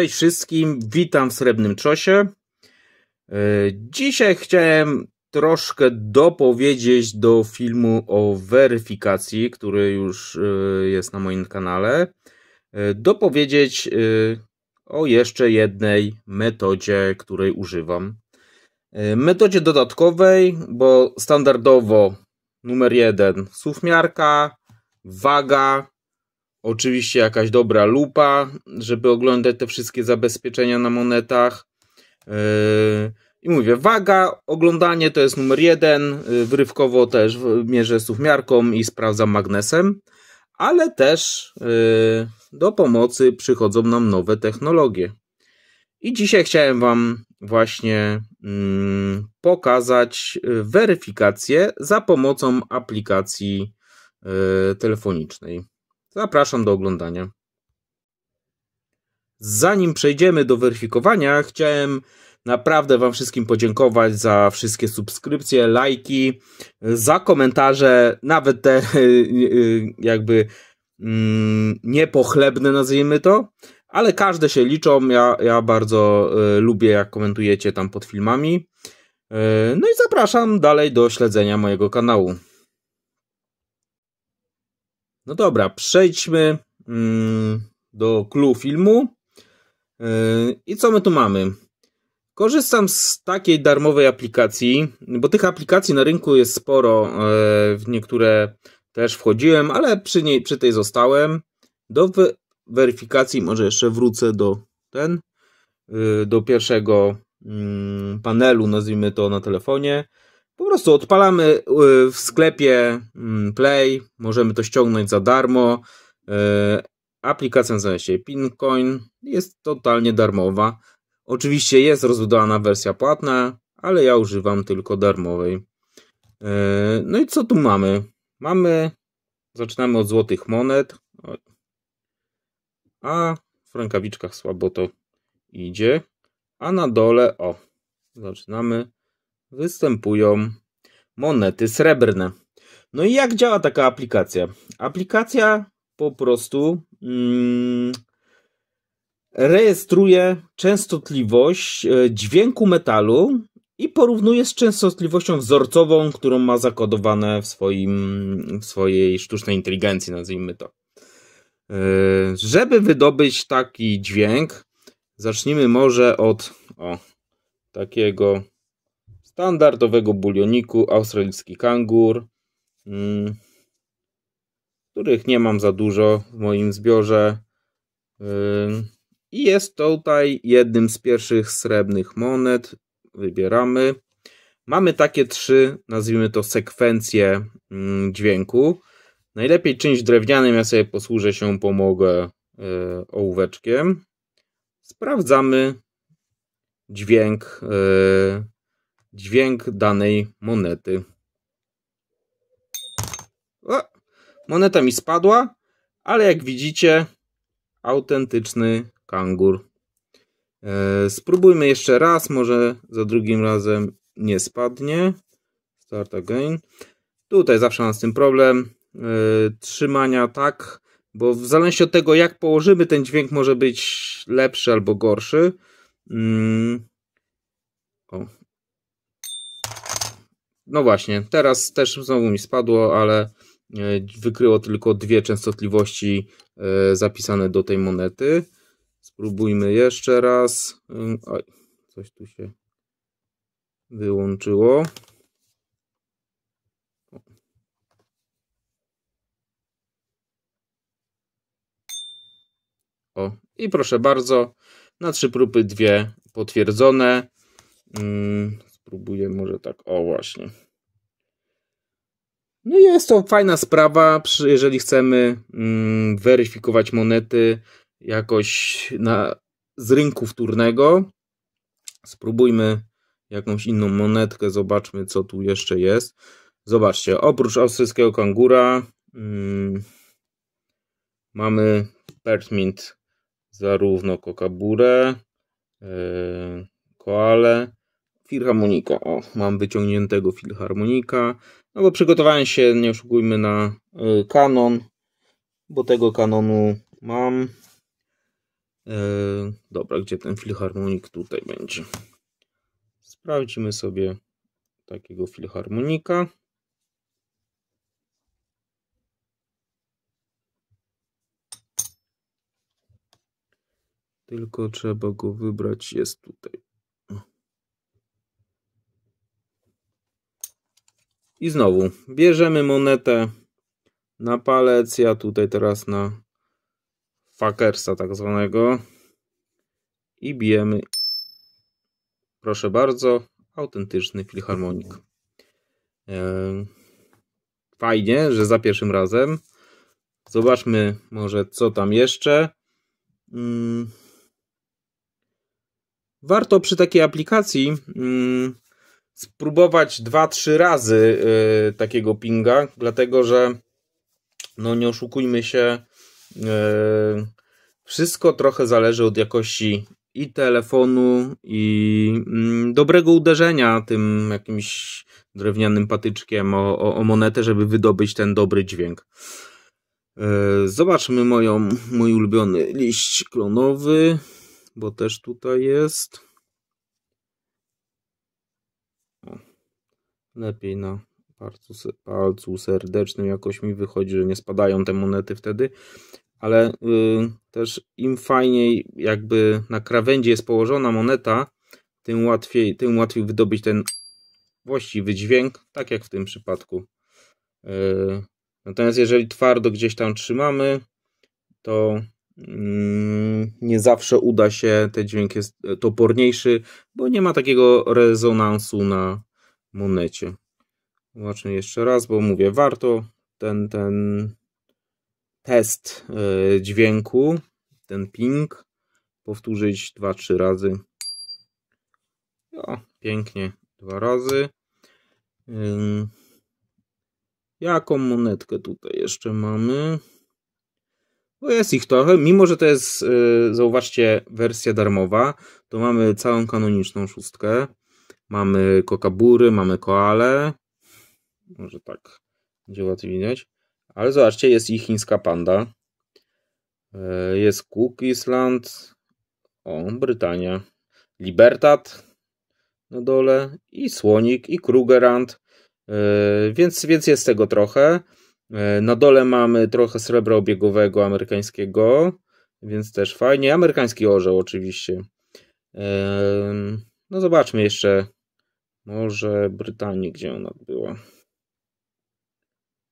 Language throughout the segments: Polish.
Cześć wszystkim, witam w Srebrnym Czosie. E, dzisiaj chciałem troszkę dopowiedzieć do filmu o weryfikacji, który już e, jest na moim kanale. E, dopowiedzieć o jeszcze jednej metodzie, której używam. Metodzie dodatkowej, bo standardowo numer jeden sufmiarka, waga, Oczywiście jakaś dobra lupa, żeby oglądać te wszystkie zabezpieczenia na monetach. Yy, I mówię, waga, oglądanie to jest numer jeden. Yy, Wrywkowo też mierzę suwmiarką i sprawdzam magnesem, ale też yy, do pomocy przychodzą nam nowe technologie. I dzisiaj chciałem Wam właśnie mm, pokazać weryfikację za pomocą aplikacji telefonicznej. Zapraszam do oglądania. Zanim przejdziemy do weryfikowania, chciałem naprawdę Wam wszystkim podziękować za wszystkie subskrypcje, lajki, za komentarze, nawet te jakby mm, niepochlebne, nazwijmy to, ale każde się liczą. Ja, ja bardzo e, lubię, jak komentujecie tam pod filmami. E, no i zapraszam dalej do śledzenia mojego kanału. No dobra, przejdźmy mm, do clue filmu. Y, I co my tu mamy? Korzystam z takiej darmowej aplikacji, bo tych aplikacji na rynku jest sporo. Y, w niektóre też wchodziłem, ale przy, niej, przy tej zostałem. Do weryfikacji może jeszcze wrócę do ten, y, do pierwszego mm, panelu, nazwijmy to na telefonie. Po prostu odpalamy y, w sklepie mm, Play, możemy to ściągnąć za darmo. Y, aplikacja nazywa się Pincoin, jest totalnie darmowa. Oczywiście jest rozbudowana wersja płatna, ale ja używam tylko darmowej. Y, no i co tu mamy? Mamy, zaczynamy od złotych monet, a w rękawiczkach słabo to idzie, a na dole, o, zaczynamy występują monety srebrne. No i jak działa taka aplikacja? Aplikacja po prostu mm, rejestruje częstotliwość e, dźwięku metalu i porównuje z częstotliwością wzorcową, którą ma zakodowane w, swoim, w swojej sztucznej inteligencji, nazwijmy to. E, żeby wydobyć taki dźwięk, zacznijmy może od o, takiego standardowego bulioniku, australijski kangur, mm, których nie mam za dużo w moim zbiorze. I jest tutaj jednym z pierwszych srebrnych monet. Wybieramy. Mamy takie trzy, nazwijmy to sekwencje mm, dźwięku. Najlepiej czymś drewnianym, ja sobie posłużę się, pomogę y, ołóweczkiem. Sprawdzamy dźwięk y, dźwięk danej monety. O, moneta mi spadła, ale jak widzicie, autentyczny kangur. E, spróbujmy jeszcze raz, może za drugim razem nie spadnie. Start again. Tutaj zawsze mam z tym problem e, trzymania tak, bo w zależności od tego jak położymy ten dźwięk może być lepszy albo gorszy. Mm. O, no właśnie, teraz też znowu mi spadło, ale e, wykryło tylko dwie częstotliwości e, zapisane do tej monety. Spróbujmy jeszcze raz. Mm, oj, coś tu się wyłączyło. O, i proszę bardzo, na trzy próby dwie potwierdzone. Mm, Spróbuję może tak, o właśnie. No jest to fajna sprawa, jeżeli chcemy mm, weryfikować monety jakoś na, z rynku wtórnego. Spróbujmy jakąś inną monetkę, zobaczmy co tu jeszcze jest. Zobaczcie, oprócz austriackiego kangura mm, mamy Pertmint, zarówno kokaburę, yy, e, koale, Filharmonika. O, mam wyciągniętego filharmonika. No bo przygotowałem się, nie oszukujmy, na y, kanon, bo tego kanonu mam. Yy, dobra, gdzie ten filharmonik tutaj będzie? Sprawdzimy sobie takiego filharmonika. Tylko trzeba go wybrać, jest tutaj. I znowu bierzemy monetę na palec. Ja tutaj teraz na fakersa tak zwanego. I bijemy. Proszę bardzo, autentyczny filharmonik. Fajnie, że za pierwszym razem. Zobaczmy może co tam jeszcze. Mm. Warto przy takiej aplikacji mm, spróbować dwa, trzy razy yy, takiego pinga, dlatego że no nie oszukujmy się, yy, wszystko trochę zależy od jakości i telefonu, i mm, dobrego uderzenia tym jakimś drewnianym patyczkiem o, o, o monetę, żeby wydobyć ten dobry dźwięk. Y, zobaczmy moją, mój ulubiony liść klonowy, bo też tutaj jest. lepiej na palcu, palcu serdecznym jakoś mi wychodzi, że nie spadają te monety wtedy, ale y, też im fajniej jakby na krawędzi jest położona moneta, tym łatwiej, tym łatwiej wydobyć ten właściwy dźwięk, tak jak w tym przypadku. Y, natomiast jeżeli twardo gdzieś tam trzymamy, to mm, nie zawsze uda się, ten dźwięk jest y, toporniejszy, bo nie ma takiego rezonansu na monecie. Zobaczmy jeszcze raz, bo mówię, warto ten, ten test e, dźwięku, ten ping, powtórzyć 2-3 razy. O, pięknie, dwa razy. Jaką monetkę tutaj jeszcze mamy? Bo jest ich trochę, mimo że to jest, e, zauważcie, wersja darmowa, to mamy całą kanoniczną szóstkę. Mamy kokabury, mamy koale. Może tak będzie łatwiej widać. Ale zobaczcie, jest i chińska panda. E, jest Cook Island. O, Brytania. Libertad na dole. I słonik, i Krugerand. E, więc, więc jest tego trochę. E, na dole mamy trochę srebra obiegowego amerykańskiego, więc też fajnie. Amerykański orzeł oczywiście. No zobaczmy jeszcze może Brytanii, gdzie ona była.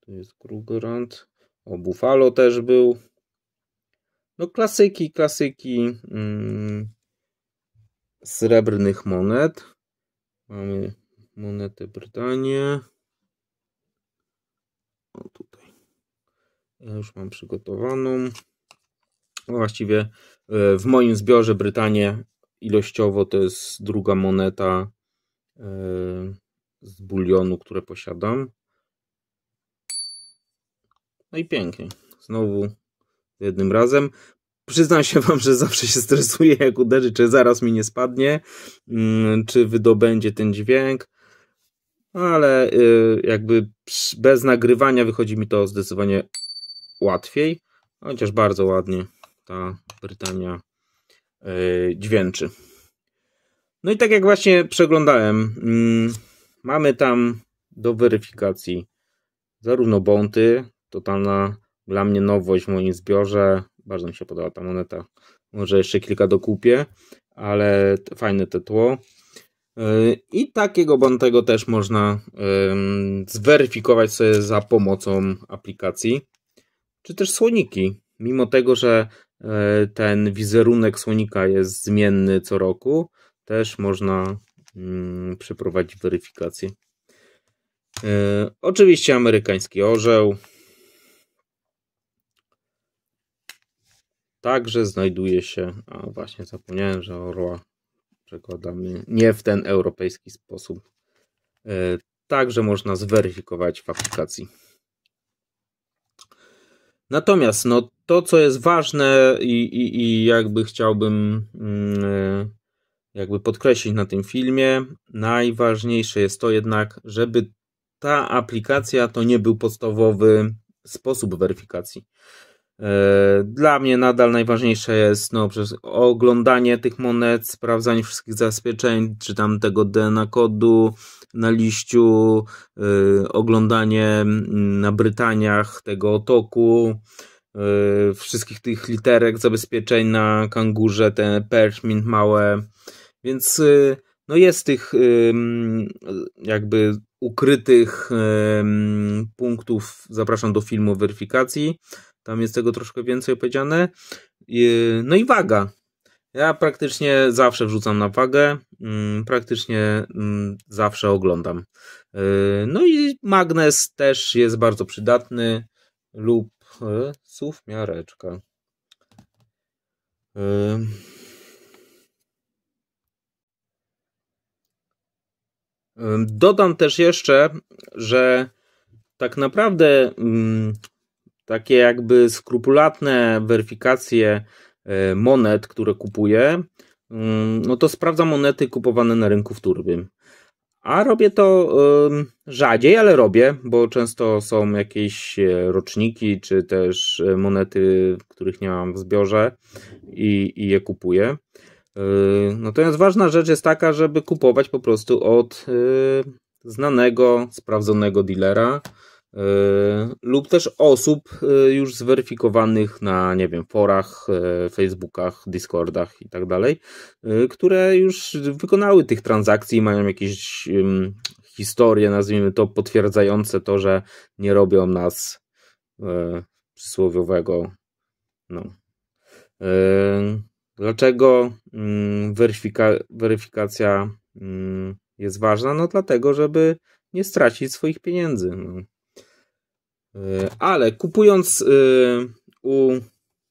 Tu jest Grugrand. O, Buffalo też był. No klasyki, klasyki mm, srebrnych monet. Mamy monetę Brytanię. O tutaj. Ja już mam przygotowaną. No właściwie e, w moim zbiorze Brytanie ilościowo to jest druga moneta Y, z bulionu, które posiadam. No i pięknie. Znowu jednym razem. Przyznam się Wam, że zawsze się stresuję, jak uderzy, czy zaraz mi nie spadnie, mm, czy wydobędzie ten dźwięk, ale y, jakby bez nagrywania wychodzi mi to zdecydowanie łatwiej, chociaż bardzo ładnie ta Brytania y, dźwięczy. No i tak jak właśnie przeglądałem, mm, mamy tam do weryfikacji zarówno bounty, totalna dla mnie nowość w moim zbiorze, bardzo mi się podoba ta moneta, może jeszcze kilka dokupię, ale fajne to tło. Y, I takiego bontego też można zweryfikować sobie za pomocą aplikacji, czy też słoniki. Mimo tego, że y, ten wizerunek słonika jest zmienny co roku, też można mm, przeprowadzić weryfikację. E, oczywiście amerykański orzeł. Także znajduje się, a właśnie zapomniałem, że orła przekładamy nie w ten europejski sposób. E, także można zweryfikować w aplikacji. Natomiast no, to, co jest ważne i, i, i jakby chciałbym mm, e, jakby podkreślić na tym filmie. Najważniejsze jest to jednak, żeby ta aplikacja to nie był podstawowy sposób weryfikacji. E, dla mnie nadal najważniejsze jest no, przez oglądanie tych monet, sprawdzanie wszystkich zabezpieczeń, czy tam tego DNA kodu na liściu, e, oglądanie na Brytaniach tego otoku, e, wszystkich tych literek zabezpieczeń na kangurze, te perchmint małe, więc y, no jest tych y, jakby ukrytych y, punktów. Zapraszam do filmu weryfikacji. Tam jest tego troszkę więcej opowiedziane. No i waga. Ja praktycznie zawsze wrzucam na wagę, mm, praktycznie mm, zawsze oglądam. No i magnes też jest bardzo przydatny lub słów miareczka. Dodam też jeszcze, że tak naprawdę takie jakby skrupulatne weryfikacje y, monet, które kupuję, no to sprawdzam monety kupowane na rynku wtórnym. A robię to rzadziej, ale robię, bo często są jakieś e, roczniki, czy też e, monety, których nie mam w zbiorze i, i je kupuję. Yy, natomiast ważna rzecz jest taka, żeby kupować po prostu od yy, znanego, sprawdzonego dealera yy, lub też osób już zweryfikowanych na, nie wiem, forach, Facebookach, Discordach i tak dalej, które już wykonały tych transakcji, mają jakieś historie, nazwijmy to, potwierdzające to, że nie robią nas przysłowiowego, no, Dlaczego mm, weryfika, weryfikacja mm, jest ważna? No dlatego, żeby nie stracić swoich pieniędzy. No. E, ale kupując y, u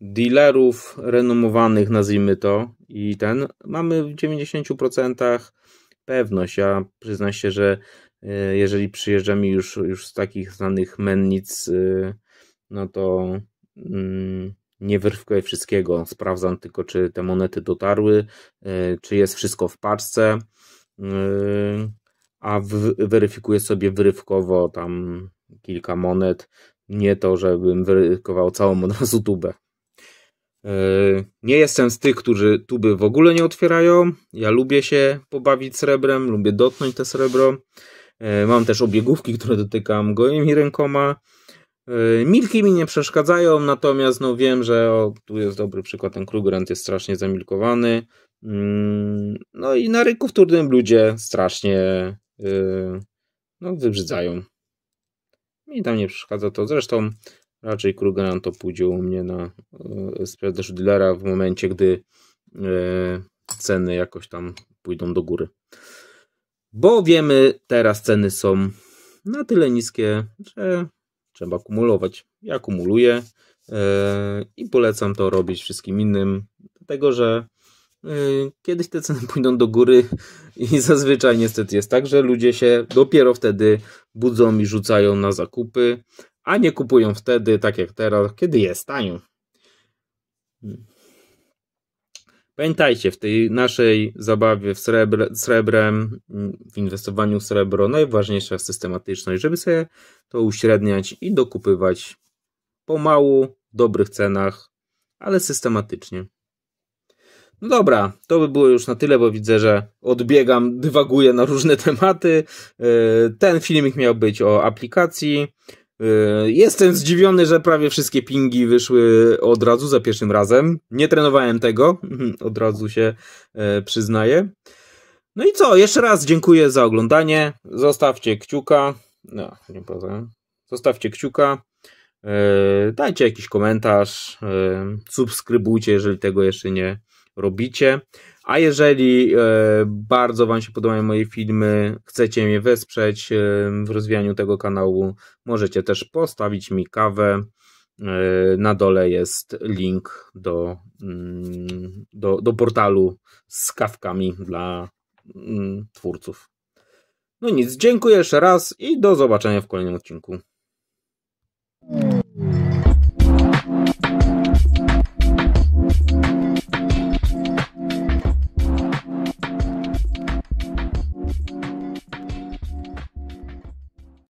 dealerów renomowanych, nazwijmy to, i ten, mamy w 90% pewność. Ja przyznam się, że y, jeżeli przyjeżdża mi już, już z takich znanych mennic, y, no to mm, nie weryfikuję wszystkiego, sprawdzam tylko, czy te monety dotarły, e, czy jest wszystko w paczce, e, a weryfikuję sobie wyrywkowo tam kilka monet, nie to, żebym weryfikował całą od razu tubę. E, nie jestem z tych, którzy tuby w ogóle nie otwierają. Ja lubię się pobawić srebrem, lubię dotknąć te srebro. Mam też obiegówki, które dotykam gołymi rękoma. Y, milki mi nie przeszkadzają, natomiast no wiem, że o, tu jest dobry przykład, ten Krugerant jest strasznie zamilkowany. Mm, no i na rynku wtórnym ludzie strasznie y, no, wybrzydzają. Mi tam nie przeszkadza to. Zresztą raczej Krugerant to pójdzie u mnie na y, sprzedaż dealera w momencie, gdy ceny jakoś tam pójdą do góry. Bo wiemy, teraz ceny są na tyle niskie, że trzeba kumulować. Ja kumuluję e, i polecam to robić wszystkim innym, dlatego że e, kiedyś te ceny pójdą do góry i zazwyczaj niestety jest tak, że ludzie się dopiero wtedy budzą i rzucają na zakupy, a nie kupują wtedy, tak jak teraz, kiedy jest tanio. Hmm. Pamiętajcie, w tej naszej zabawie w srebrem, srebrem, mm, w inwestowaniu w srebro, najważniejsza jest systematyczność, żeby sobie to uśredniać i dokupywać pomału, w dobrych cenach, ale systematycznie. No dobra, to by było już na tyle, bo widzę, że odbiegam, dywaguję na różne tematy. E, ten filmik miał być o aplikacji. Yy, jestem zdziwiony, że prawie wszystkie pingi wyszły od razu za pierwszym razem. Nie trenowałem tego, od razu się e, przyznaję. No i co, jeszcze raz dziękuję za oglądanie. Zostawcie kciuka. No, nie powiem. Zostawcie kciuka. E, dajcie jakiś komentarz. E, subskrybujcie, jeżeli tego jeszcze nie robicie. A jeżeli e, bardzo Wam się podobają moje filmy, chcecie mnie wesprzeć e, w rozwijaniu tego kanału, możecie też postawić mi kawę. E, na dole jest link do, mm, do, do portalu z kawkami dla mm, twórców. No nic, dziękuję jeszcze raz i do zobaczenia w kolejnym odcinku.